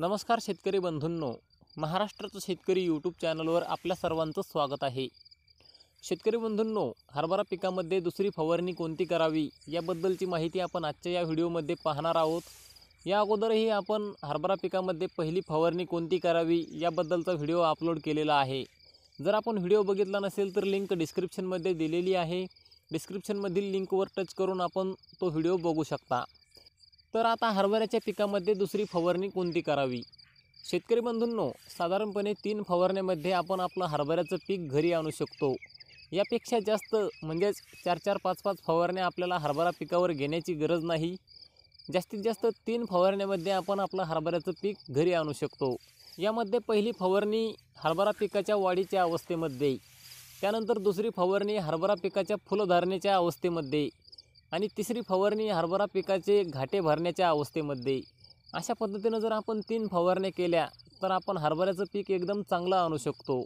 नमस्कार शेतकरी बंधूंनो महाराष्ट्राचं शेतकरी यूट्यूब चॅनलवर आपल्या सर्वांचं स्वागत आहे शेतकरी बंधूंनो हरभरा पिकामध्ये दुसरी फवारणी कोणती करावी याबद्दलची माहिती आपण आजच्या या व्हिडिओमध्ये पाहणार आहोत या अगोदरही आपण हरभरा पिकामध्ये पहिली फवारणी कोणती करावी याबद्दलचा व्हिडिओ अपलोड केलेला आहे जर आपण व्हिडिओ बघितला नसेल तर लिंक डिस्क्रिप्शनमध्ये दिलेली आहे डिस्क्रिप्शनमधील लिंकवर टच करून आपण तो व्हिडिओ बघू शकता तर आता हरभऱ्याच्या पिकामध्ये दुसरी फवारणी कोणती करावी शेतकरी बंधूंनो साधारणपणे तीन फवारण्यामध्ये आपण आपलं हरभऱ्याचं पीक घरी आणू शकतो यापेक्षा जास्त म्हणजेच चार चार पाच पाच फवारण्या आपल्याला हरभरा पिकावर घेण्याची गरज नाही जास्तीत जास्त तीन फवारण्यामध्ये आपण आपलं हरभऱ्याचं पीक घरी आणू शकतो यामध्ये पहिली फवारणी हरभरा पिकाच्या वाढीच्या अवस्थेमध्ये त्यानंतर दुसरी फवारणी हरभरा पिकाच्या फुलधारणेच्या अवस्थेमध्ये आणि तिसरी फवारणी हरभरा पिकाचे घाटे भरण्याच्या अवस्थेमध्ये अशा पद्धतीनं जर आपण तीन फवारण्या केल्या तर आपण हरभऱ्याचं पीक एकदम चांगलं आणू शकतो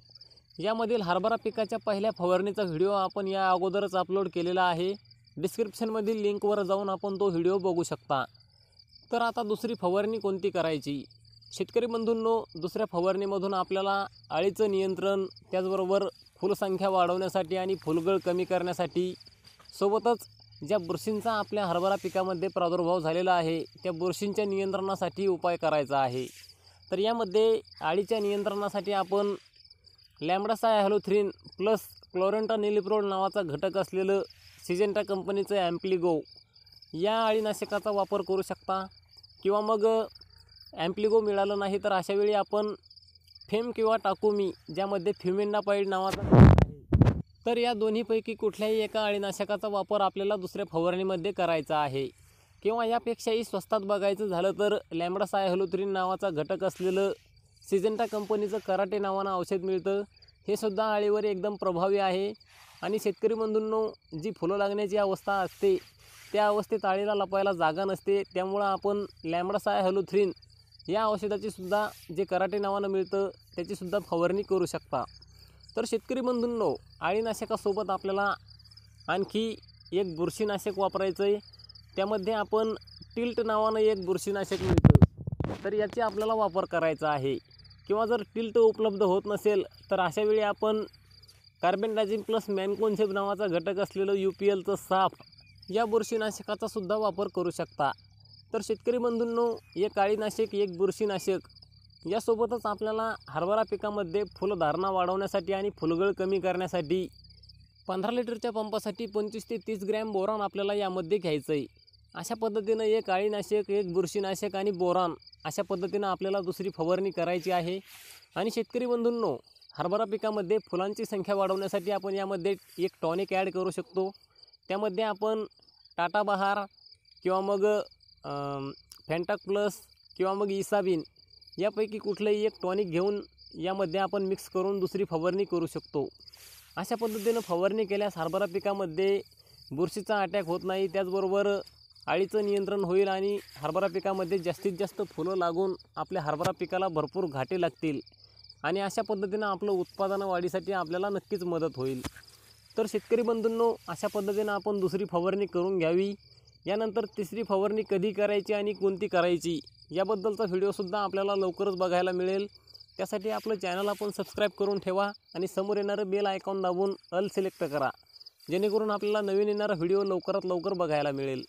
यामधील हरभरा पिकाच्या पहिल्या फवारणीचा व्हिडिओ आपण या अगोदरच अपलोड केलेला आहे डिस्क्रिप्शनमधील लिंकवर जाऊन आपण तो व्हिडिओ बघू शकता तर आता दुसरी फवारणी कोणती करायची शेतकरी बंधूंनो दुसऱ्या फवारणीमधून आपल्याला आळीचं नियंत्रण त्याचबरोबर फुलसंख्या वाढवण्यासाठी आणि फुलगळ कमी करण्यासाठी सोबतच ज्या बुरशींचा आपल्या हरभरा पिकामध्ये प्रादुर्भाव झालेला आहे त्या बुरशींच्या नियंत्रणासाठी उपाय करायचा आहे तर यामध्ये आळीच्या नियंत्रणासाठी आपण लॅमडासाय हॅलोथ्रीन प्लस क्लोरेंटा निलिप्रोल नावाचा घटक असलेलं सिजेंटा कंपनीचं ॲम्प्लिगो या आळीनाशकाचा वापर करू शकता किंवा मग ॲम्प्लिगो मिळालं नाही तर अशावेळी आपण फेम किंवा टाकुमी ज्यामध्ये फ्युमेंडापाईड नावाचा तर या दोन्हीपैकी कुठल्याही एका अळीनाशकाचा वापर आपल्याला दुसऱ्या फवारणीमध्ये करायचा आहे किंवा यापेक्षाही स्वस्तात बघायचं झालं तर साय सायहलोथ्रीन नावाचा घटक असलेलं सिजेंटा कंपनीचं कराटे नावानं औषध मिळतं हे सुद्धा आळीवर एकदम प्रभावी आहे आणि शेतकरी बंधूंनो जी फुलं लागण्याची अवस्था असते त्या अवस्थेत आळीला लपायला जागा नसते त्यामुळं आपण लॅमडासाय हॅलोथ्रीन या औषधाची सुद्धा जे कराटे नावानं मिळतं त्याचीसुद्धा फवारणी करू शकता तर शेतकरी बंधूंनो आळीनाशकासोबत आपल्याला आणखी एक बुरशीनाशक वापरायचं आहे त्यामध्ये आपण टिल्ट नावानं एक बुरशीनाशक मिळतो तर याची आपल्याला वापर करायचा आहे किंवा जर टिल्ट उपलब्ध होत नसेल तर अशावेळी आपण कार्बेनडायझिन प्लस मॅनकोनसेप नावाचा घटक असलेलं यू पी एलचं साफ या बुरशीनाशकाचा सुद्धा वापर करू शकता तर शेतकरी बंधूंनो एक काळीनाशक एक बुरशीनाशक यासोबतच आपल्याला हरभरा पिकामध्ये फुलधारणा वाढवण्यासाठी आणि फुलगळ कमी करण्यासाठी पंधरा लिटरच्या पंपासाठी पंचवीस ते तीस ग्रॅम बोरान आपल्याला यामध्ये घ्यायचं आहे अशा पद्धतीनं एक आळीनाशक एक बुरशीनाशक आणि बोरान अशा पद्धतीनं आपल्याला दुसरी फवारणी करायची आहे आणि शेतकरी बंधूंनो हरभरा पिकामध्ये फुलांची संख्या वाढवण्यासाठी आपण यामध्ये एक टॉनिक ॲड करू शकतो त्यामध्ये आपण टाटा बहार किंवा मग फॅन्टाक प्लस किंवा मग इसाबीन यापैकी कुठलंही एक टॉनिक घेऊन यामध्ये आपण मिक्स करून दुसरी फवारणी करू शकतो अशा पद्धतीनं फवारणी केल्यास हरभरा पिकामध्ये बुरशीचा अटॅक होत नाही त्याचबरोबर आळीचं नियंत्रण होईल आणि हरभरा पिकामध्ये जास्तीत जास्त फुलं लागून आपल्या हरभरा पिकाला भरपूर घाटे लागतील आणि अशा पद्धतीनं आपलं उत्पादन वाढीसाठी आपल्याला नक्कीच मदत होईल तर शेतकरी बंधूंनो अशा पद्धतीनं आपण दुसरी फवारणी करून घ्यावी यानंतर तिसरी फवारणी कधी करायची आणि कोणती करायची याबद्दलचा व्हिडिओसुद्धा आपल्याला लवकरच बघायला मिळेल त्यासाठी आपलं चॅनल आपण सबस्क्राईब करून ठेवा आणि समोर येणारं बेल आयकॉन दाबून अल सिलेक्ट करा जेणेकरून आपल्याला नवीन येणारा व्हिडिओ लवकरात लवकर बघायला मिळेल